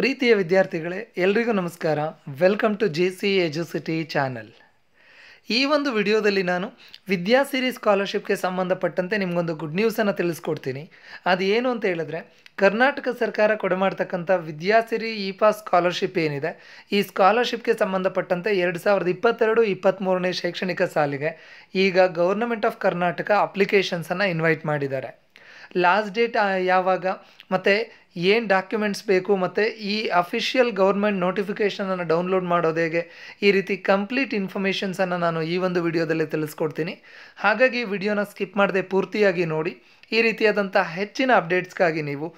ಪ್ರೀತಿಯ ವಿದ್ಯಾರ್ಥಿಗಳೇ ಎಲ್ರಿಗೂ ನಮಸ್ಕಾರ welcome to J C educity channel ಈ ಒಂದು ವಿಡಿಯೋದಲ್ಲಿ ನಾನು ವಿದ್ಯಾಸಿರಿ ಸ್ಕಾಲರ್ಶಿಪ್ಗೆ ಸಂಬಂಧಪಟ್ಟಂತೆ ನಿಮಗೊಂದು ಗುಡ್ ನ್ಯೂಸನ್ನು ತಿಳಿಸ್ಕೊಡ್ತೀನಿ ಅದು ಏನು ಅಂತ ಹೇಳಿದ್ರೆ ಕರ್ನಾಟಕ ಸರ್ಕಾರ ಕೊಡಮಾಡ್ತಕ್ಕಂಥ ವಿದ್ಯಾಸಿರಿ ಇ ಪಾಸ್ ಸ್ಕಾಲರ್ಶಿಪ್ ಏನಿದೆ ಈ ಸ್ಕಾಲರ್ಶಿಪ್ಗೆ ಸಂಬಂಧಪಟ್ಟಂತೆ ಎರಡು ಸಾವಿರದ ಇಪ್ಪತ್ತೆರಡು ಇಪ್ಪತ್ತ್ಮೂರನೇ ಶೈಕ್ಷಣಿಕ ಸಾಲಿಗೆ ಈಗ ಗೌರ್ಮೆಂಟ್ ಆಫ್ ಕರ್ನಾಟಕ ಅಪ್ಲಿಕೇಶನ್ಸನ್ನು ಇನ್ವೈಟ್ ಮಾಡಿದ್ದಾರೆ ಲಾಸ್ಟ್ ಡೇಟ್ ಯಾವಾಗ ಮತ್ತು ಏನು ಡಾಕ್ಯುಮೆಂಟ್ಸ್ ಬೇಕು ಮತ್ತು ಈ ಅಫಿಷಿಯಲ್ ಗೌರ್ಮೆಂಟ್ ನೋಟಿಫಿಕೇಷನನ್ನು ಡೌನ್ಲೋಡ್ ಮಾಡೋದು ಹೇಗೆ ಈ ರೀತಿ ಕಂಪ್ಲೀಟ್ ಇನ್ಫಾರ್ಮೇಷನ್ಸನ್ನು ನಾನು ಈ ಒಂದು ವಿಡಿಯೋದಲ್ಲಿ ತಿಳಿಸ್ಕೊಡ್ತೀನಿ ಹಾಗಾಗಿ ಈ ವಿಡಿಯೋನ ಸ್ಕಿಪ್ ಮಾಡದೆ ಪೂರ್ತಿಯಾಗಿ ನೋಡಿ ಈ ರೀತಿಯಾದಂಥ ಹೆಚ್ಚಿನ ಅಪ್ಡೇಟ್ಸ್ಗಾಗಿ ನೀವು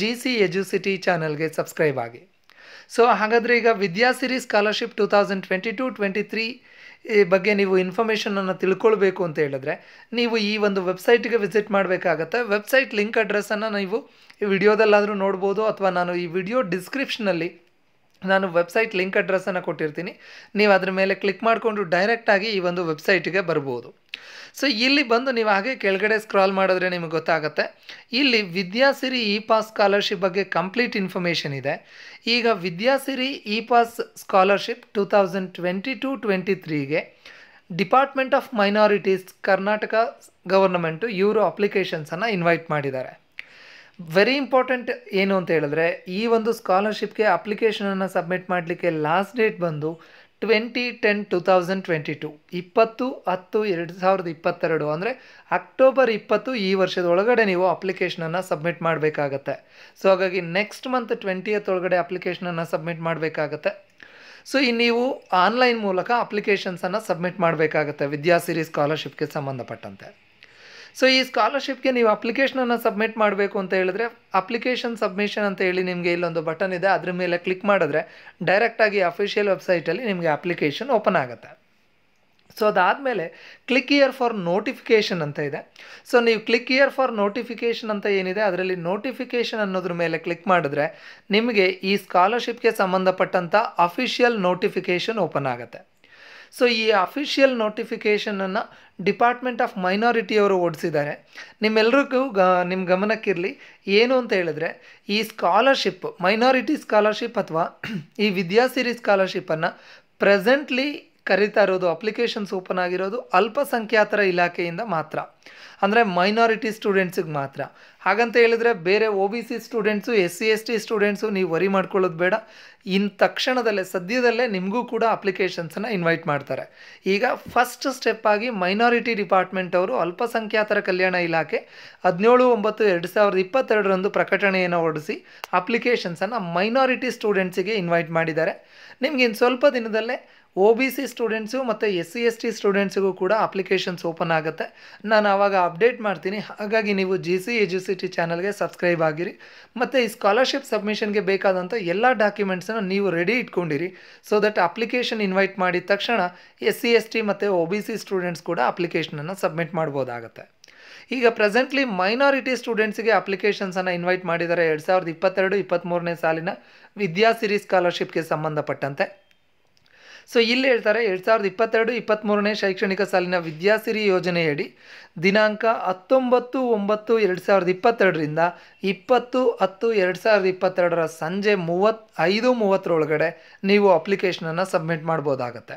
ಜಿ ಸಿ ಎಜುಸಿಟಿ ಚಾನಲ್ಗೆ ಸಬ್ಸ್ಕ್ರೈಬ್ ಆಗಿ ಸೊ ಹಾಗಾದರೆ ಈಗ Vidyasiri scholarship two thousand twenty two twenty three ಬಗ್ಗೆ ನೀವು ಇನ್ಫಾರ್ಮೇಷನನ್ನು ತಿಳ್ಕೊಳ್ಬೇಕು ಅಂತ ಹೇಳಿದ್ರೆ ನೀವು ಈ ಒಂದು ವೆಬ್ಸೈಟ್ಗೆ ವಿಸಿಟ್ ಮಾಡಬೇಕಾಗತ್ತೆ ವೆಬ್ಸೈಟ್ ಲಿಂಕ್ ಅಡ್ರೆಸ್ಸನ್ನು ನೀವು ಈ ವಿಡಿಯೋದಲ್ಲಾದರೂ ನೋಡ್ಬೋದು ಅಥವಾ ನಾನು ಈ ವಿಡಿಯೋ ಡಿಸ್ಕ್ರಿಪ್ಷನಲ್ಲಿ ನಾನು ವೆಬ್ಸೈಟ್ ಲಿಂಕ್ ಅಡ್ರೆಸ್ಸನ್ನು ಕೊಟ್ಟಿರ್ತೀನಿ ನೀವು ಅದ್ರ ಮೇಲೆ ಕ್ಲಿಕ್ ಮಾಡಿಕೊಂಡು ಡೈರೆಕ್ಟಾಗಿ ಈ ಒಂದು ವೆಬ್ಸೈಟಿಗೆ ಬರ್ಬೋದು ಸೊ ಇಲ್ಲಿ ಬಂದು ನೀವು ಹಾಗೆ ಕೆಳಗಡೆ ಸ್ಕ್ರಾಲ್ ಮಾಡಿದ್ರೆ ನಿಮಗೆ ಗೊತ್ತಾಗುತ್ತೆ ಇಲ್ಲಿ ವಿದ್ಯಾಸಿರಿ ಇ ಪಾಸ್ ಸ್ಕಾಲರ್ಶಿಪ್ ಬಗ್ಗೆ ಕಂಪ್ಲೀಟ್ ಇನ್ಫಾರ್ಮೇಷನ್ ಇದೆ ಈಗ Vidyasiri e pass scholarship two thousand twenty two twenty ತ್ರೀಗೆ department of minorities Karnataka government ಇವರು ಅಪ್ಲಿಕೇಶನ್ಸನ್ನು ಇನ್ವೈಟ್ ಮಾಡಿದ್ದಾರೆ ವೆರಿ ಇಂಪಾರ್ಟೆಂಟ್ ಏನು ಅಂತ ಹೇಳಿದ್ರೆ ಈ ಒಂದು ಸ್ಕಾಲರ್ಶಿಪ್ಗೆ ಅಪ್ಲಿಕೇಶನನ್ನು ಸಬ್ಮಿಟ್ ಮಾಡಲಿಕ್ಕೆ ಲಾಸ್ಟ್ ಡೇಟ್ ಬಂದು twenty ten two thousand twenty two ಇಪ್ಪತ್ತು ಹತ್ತು ಎರಡು ಸಾವಿರದ ಇಪ್ಪತ್ತೆರಡು ಅಂದರೆ ಅಕ್ಟೋಬರ್ ಇಪ್ಪತ್ತು ಈ ವರ್ಷದ ಒಳಗಡೆ ನೀವು ಅಪ್ಲಿಕೇಶನನ್ನು ಸಬ್ಮಿಟ್ ಮಾಡಬೇಕಾಗತ್ತೆ ಸೊ ಹಾಗಾಗಿ ನೆಕ್ಸ್ಟ್ ಮಂತ್ ಎತ್ ಒಳಗಡೆ ಅಪ್ಲಿಕೇಶನನ್ನು ಸಬ್ಮಿಟ್ ಮಾಡಬೇಕಾಗತ್ತೆ ಸೊ ಈ ನೀವು ಆನ್ಲೈನ್ ಮೂಲಕ ಅಪ್ಲಿಕೇಶನ್ಸನ್ನು ಸಬ್ಮಿಟ್ ಮಾಡಬೇಕಾಗತ್ತೆ ವಿದ್ಯಾಸಿರಿ ಸ್ಕಾಲರ್ಶಿಪ್ಗೆ ಸಂಬಂಧಪಟ್ಟಂತೆ ಸೊ ಈ ಸ್ಕಾಲರ್ಶಿಪ್ಗೆ ನೀವು ಅಪ್ಲಿಕೇಶನನ್ನು ಸಬ್ಮಿಟ್ ಮಾಡಬೇಕು ಅಂತ ಹೇಳಿದ್ರೆ ಅಪ್ಲಿಕೇಶನ್ ಸಬ್ಮಿಷನ್ ಅಂತ ಹೇಳಿ ನಿಮಗೆ ಇಲ್ಲೊಂದು ಬಟನ್ ಇದೆ ಅದ್ರ ಮೇಲೆ ಕ್ಲಿಕ್ ಮಾಡಿದ್ರೆ ಡೈರೆಕ್ಟಾಗಿ ಅಫಿಷಿಯಲ್ ವೆಬ್ಸೈಟಲ್ಲಿ ನಿಮಗೆ ಅಪ್ಲಿಕೇಶನ್ ಓಪನ್ ಆಗುತ್ತೆ ಸೊ ಅದಾದಮೇಲೆ ಕ್ಲಿಕ್ ಇಯರ್ ಫಾರ್ ನೋಟಿಫಿಕೇಷನ್ ಅಂತ ಇದೆ ಸೊ ನೀವು ಕ್ಲಿಕ್ ಇಯರ್ ಫಾರ್ ನೋಟಿಫಿಕೇಷನ್ ಅಂತ ಏನಿದೆ ಅದರಲ್ಲಿ ನೋಟಿಫಿಕೇಷನ್ ಅನ್ನೋದ್ರ ಮೇಲೆ ಕ್ಲಿಕ್ ಮಾಡಿದ್ರೆ ನಿಮಗೆ ಈ ಸ್ಕಾಲರ್ಶಿಪ್ಗೆ ಸಂಬಂಧಪಟ್ಟಂಥ ಅಫಿಷಿಯಲ್ ನೋಟಿಫಿಕೇಷನ್ ಓಪನ್ ಆಗುತ್ತೆ ಸೊ ಈ ಅಫಿಷಿಯಲ್ ನೋಟಿಫಿಕೇಷನನ್ನು ಡಿಪಾರ್ಟ್ಮೆಂಟ್ ಆಫ್ ಮೈನಾರಿಟಿಯವರು ಓಡಿಸಿದ್ದಾರೆ ನಿಮ್ಮೆಲ್ಲರಿಗೂ ಗ ನಿಮ್ಮ ಗಮನಕ್ಕಿರಲಿ ಏನು ಅಂತ ಹೇಳಿದ್ರೆ ಈ ಸ್ಕಾಲರ್ಶಿಪ್ ಮೈನಾರಿಟಿ ಸ್ಕಾಲರ್ಶಿಪ್ ಅಥವಾ ಈ ವಿದ್ಯಾಸಿರಿ ಸ್ಕಾಲರ್ಶಿಪ್ಪನ್ನು ಪ್ರೆಸೆಂಟ್ಲಿ ಕರೀತಾ ಇರೋದು ಅಪ್ಲಿಕೇಶನ್ಸ್ ಓಪನ್ ಆಗಿರೋದು ಅಲ್ಪಸಂಖ್ಯಾತರ ಇಲಾಖೆಯಿಂದ ಮಾತ್ರ ಅಂದರೆ ಮೈನಾರಿಟಿ ಸ್ಟೂಡೆಂಟ್ಸಿಗೆ ಮಾತ್ರ ಹಾಗಂತ ಹೇಳಿದ್ರೆ ಬೇರೆ O B C students S C S T students ನೀವು ವರಿ ಮಾಡ್ಕೊಳ್ಳೋದು ಬೇಡ ಇನ್ ತಕ್ಷಣದಲ್ಲೇ ಸದ್ಯದಲ್ಲೇ ನಿಮಗೂ ಕೂಡ ಅಪ್ಲಿಕೇಶನ್ಸನ್ನು ಇನ್ವೈಟ್ ಮಾಡ್ತಾರೆ ಈಗ ಫಸ್ಟ್ ಸ್ಟೆಪ್ ಆಗಿ ಮೈನಾರಿಟಿ ಡಿಪಾರ್ಟ್ಮೆಂಟ್ ಅವರು ಅಲ್ಪಸಂಖ್ಯಾತರ ಕಲ್ಯಾಣ ಇಲಾಖೆ ಹದಿನೇಳು ಒಂಬತ್ತು ಎರಡು ಸಾವಿರದ ಇಪ್ಪತ್ತೆರಡರಂದು ಪ್ರಕಟಣೆಯನ್ನು ಹೊರಡಿಸಿ ಅಪ್ಲಿಕೇಶನ್ಸನ್ನು ಮೈನಾರಿಟಿ ಸ್ಟೂಡೆಂಟ್ಸಿಗೆ ಇನ್ವೈಟ್ ಮಾಡಿದ್ದಾರೆ ನಿಮ್ಗೆ ಇನ್ನು ಸ್ವಲ್ಪ ದಿನದಲ್ಲೇ ಓ ಬಿ ಸಿ ಸ್ಟೂಡೆಂಟ್ಸು ಮತ್ತು ಎಸ್ ಸಿ ಎಸ್ ಟಿ ಸ್ಟೂಡೆಂಟ್ಸಿಗೂ ಕೂಡ ಅಪ್ಲಿಕೇಶನ್ಸ್ ಓಪನ್ ಆಗುತ್ತೆ ನಾನು ಆವಾಗ ಅಪ್ಡೇಟ್ ಮಾಡ್ತೀನಿ ಹಾಗಾಗಿ ನೀವು G C edu C T ಚಾನಲ್ಗೆ ಸಬ್ಸ್ಕ್ರೈಬ್ ಆಗಿರಿ ಮತ್ತು ಈ ಸ್ಕಾಲರ್ಶಿಪ್ ಸಬ್ಮಿಷನ್ಗೆ ಬೇಕಾದಂಥ ಎಲ್ಲ ಡಾಕ್ಯುಮೆಂಟ್ಸನ್ನು ನೀವು ರೆಡಿ ಇಟ್ಕೊಂಡಿರಿ ಸೊ ದಟ್ ಅಪ್ಲಿಕೇಶನ್ ಇನ್ವೈಟ್ ಮಾಡಿದ ತಕ್ಷಣ ಎಸ್ ಸಿ ಎಸ್ ಟಿ ಮತ್ತು ಓ ಬಿ ಸಿ ಸ್ಟೂಡೆಂಟ್ಸ್ ಕೂಡ ಅಪ್ಲಿಕೇಶನನ್ನು ಸಬ್ಮಿಟ್ ಮಾಡ್ಬೋದಾಗತ್ತೆ ಈಗ ಪ್ರೆಸೆಂಟ್ಲಿ ಮೈನಾರಿಟಿ ಸ್ಟೂಡೆಂಟ್ಸ್ಗೆ ಅಪ್ಲಿಕೇಶನ್ಸನ್ನು ಇನ್ವೈಟ್ ಮಾಡಿದ್ದಾರೆ ಎರಡು ಸಾವಿರದ ಇಪ್ಪತ್ತೆರಡು ಇಪ್ಪತ್ತ್ಮೂರನೇ ಸಾಲಿನ ವಿದ್ಯಾಸಿರಿ ಸ್ಕಾಲರ್ಶಿಪ್ಗೆ ಸಂಬಂಧಪಟ್ಟಂತೆ ಸೊ ಇಲ್ಲಿ ಹೇಳ್ತಾರೆ ಎರಡು ಸಾವಿರದ ಇಪ್ಪತ್ತೆರಡು ಇಪ್ಪತ್ತ್ಮೂರನೇ ಶೈಕ್ಷಣಿಕ ಸಾಲಿನ ವಿದ್ಯಾಸಿರಿ ಯೋಜನೆಯಡಿ ದಿನಾಂಕ ಹತ್ತೊಂಬತ್ತು ಒಂಬತ್ತು ಎರಡು ಸಾವಿರದ ಇಪ್ಪತ್ತೆರಡರಿಂದ ಇಪ್ಪತ್ತು ಹತ್ತು ಎರಡು ಸಾವಿರದ ಇಪ್ಪತ್ತೆರಡರ ಸಂಜೆ ಮೂವತ್ತು ಐದು ಮೂವತ್ತರೊಳಗಡೆ ನೀವು ಅಪ್ಲಿಕೇಶನನ್ನು ಸಬ್ಮಿಟ್ ಮಾಡ್ಬೋದಾಗತ್ತೆ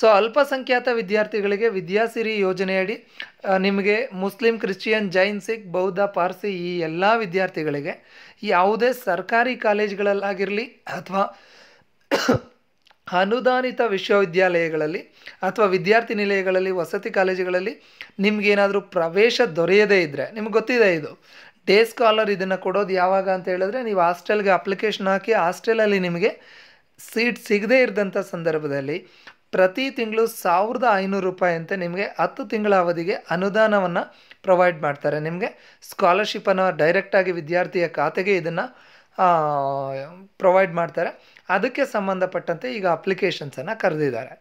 ಸೊ ಅಲ್ಪಸಂಖ್ಯಾತ ವಿದ್ಯಾರ್ಥಿಗಳಿಗೆ ವಿದ್ಯಾಸಿರಿ ಯೋಜನೆಯಡಿ ನಿಮಗೆ ಮುಸ್ಲಿಂ ಕ್ರಿಶ್ಚಿಯನ್ ಜೈನ್ ಸಿಖ್ ಬೌದ್ಧ ಪಾರ್ಸಿ ಈ ಎಲ್ಲ ವಿದ್ಯಾರ್ಥಿಗಳಿಗೆ ಯಾವುದೇ ಸರ್ಕಾರಿ ಕಾಲೇಜ್ಗಳಲ್ಲಾಗಿರಲಿ ಅಥವಾ ಅನುದಾನಿತ ವಿಶ್ವವಿದ್ಯಾಲಯಗಳಲ್ಲಿ ಅಥವಾ ವಿದ್ಯಾರ್ಥಿ ನಿಲಯಗಳಲ್ಲಿ ವಸತಿ ಕಾಲೇಜುಗಳಲ್ಲಿ ನಿಮಗೇನಾದರೂ ಪ್ರವೇಶ ದೊರೆಯದೇ ಇದ್ದರೆ ನಿಮ್ಗೆ ಗೊತ್ತಿದೆ ಇದು ಡೇ ಸ್ಕಾಲರ್ ಇದನ್ನು ಕೊಡೋದು ಯಾವಾಗ ಅಂತ ಹೇಳಿದ್ರೆ ನೀವು ಹಾಸ್ಟೆಲ್ಗೆ ಅಪ್ಲಿಕೇಶನ್ ಹಾಕಿ ಹಾಸ್ಟೆಲಲ್ಲಿ ನಿಮಗೆ ಸೀಟ್ ಸಿಗದೇ ಇರದಂಥ ಸಂದರ್ಭದಲ್ಲಿ ಪ್ರತಿ ತಿಂಗಳು ಸಾವಿರದ ಐನೂರು ರೂಪಾಯಿ ಅಂತ ನಿಮಗೆ ಹತ್ತು ತಿಂಗಳ ಅವಧಿಗೆ ಅನುದಾನವನ್ನು ಪ್ರೊವೈಡ್ ಮಾಡ್ತಾರೆ ನಿಮಗೆ ಸ್ಕಾಲರ್ಶಿಪ್ ಸ್ಕಾಲರ್ಶಿಪ್ಪನ್ನು ಡೈರೆಕ್ಟಾಗಿ ವಿದ್ಯಾರ್ಥಿಯ ಖಾತೆಗೆ ಇದನ್ನು ಪ್ರೊವೈಡ್ ಮಾಡ್ತಾರೆ ಅದಕ್ಕೆ ಸಂಬಂಧಪಟ್ಟಂತೆ ಈಗ ಅಪ್ಲಿಕೇಶನ್ಸನ್ನು ಕರೆದಿದ್ದಾರೆ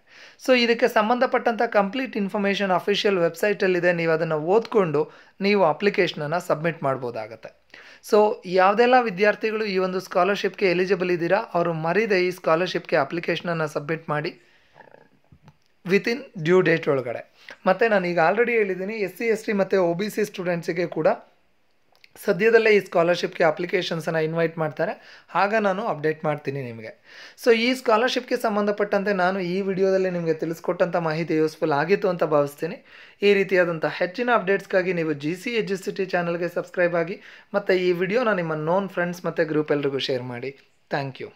ಸೊ ಇದಕ್ಕೆ ಸಂಬಂಧಪಟ್ಟಂಥ ಕಂಪ್ಲೀಟ್ ಇನ್ಫಾರ್ಮೇಷನ್ ಅಫಿಷಿಯಲ್ ವೆಬ್ಸೈಟಲ್ಲಿದೆ ನೀವು ಅದನ್ನು ಓದ್ಕೊಂಡು ನೀವು ಅಪ್ಲಿಕೇಶನನ್ನು ಸಬ್ಮಿಟ್ ಮಾಡ್ಬೋದಾಗತ್ತೆ ಸೊ ಯಾವುದೆಲ್ಲ ವಿದ್ಯಾರ್ಥಿಗಳು ಈ ಒಂದು ಸ್ಕಾಲರ್ಶಿಪ್ಗೆ ಎಲಿಜಿಬಲ್ ಇದ್ದೀರಾ ಅವರು ಮರಿದೆ ಈ ಸ್ಕಾಲರ್ಶಿಪ್ಗೆ ಅಪ್ಲಿಕೇಶನನ್ನು ಸಬ್ಮಿಟ್ ಮಾಡಿ ವಿತಿನ್ ಡ್ಯೂ ಡೇಟ್ ಒಳಗಡೆ ಮತ್ತು ನಾನು ಈಗ ಆಲ್ರೆಡಿ ಹೇಳಿದ್ದೀನಿ ಎಸ್ ಸಿ ಎಸ್ ಟಿ ಮತ್ತು ಒ ಬಿ ಸಿ ಸ್ಟೂಡೆಂಟ್ಸಿಗೆ ಕೂಡ ಸದ್ಯದಲ್ಲೇ ಈ ಸ್ಕಾಲರ್ಶಿಪ್ಗೆ ಅಪ್ಲಿಕೇಶನ್ಸನ್ನು ಇನ್ವೈಟ್ ಮಾಡ್ತಾರೆ ಆಗ ನಾನು ಅಪ್ಡೇಟ್ ಮಾಡ್ತೀನಿ ನಿಮಗೆ ಸೊ ಈ ಸ್ಕಾಲರ್ಶಿಪ್ಗೆ ಸಂಬಂಧಪಟ್ಟಂತೆ ನಾನು ಈ ವಿಡಿಯೋದಲ್ಲಿ ನಿಮಗೆ ತಿಳಿಸ್ಕೊಟ್ಟಂಥ ಮಾಹಿತಿ ಯೂಸ್ಫುಲ್ ಆಗಿತ್ತು ಅಂತ ಭಾವಿಸ್ತೀನಿ ಈ ರೀತಿಯಾದಂಥ ಹೆಚ್ಚಿನ ಅಪ್ಡೇಟ್ಸ್ಗಾಗಿ ನೀವು ಜಿ ಸಿ ಎಜ್ ಸಿ ಚಾನಲ್ಗೆ ಸಬ್ಸ್ಕ್ರೈಬ್ ಆಗಿ ಮತ್ತು ಈ ವಿಡಿಯೋನ ನಿಮ್ಮ ನೋನ್ ಫ್ರೆಂಡ್ಸ್ ಮತ್ತು ಗ್ರೂಪ್ ಎಲ್ರಿಗೂ ಶೇರ್ ಮಾಡಿ ಥ್ಯಾಂಕ್ ಯು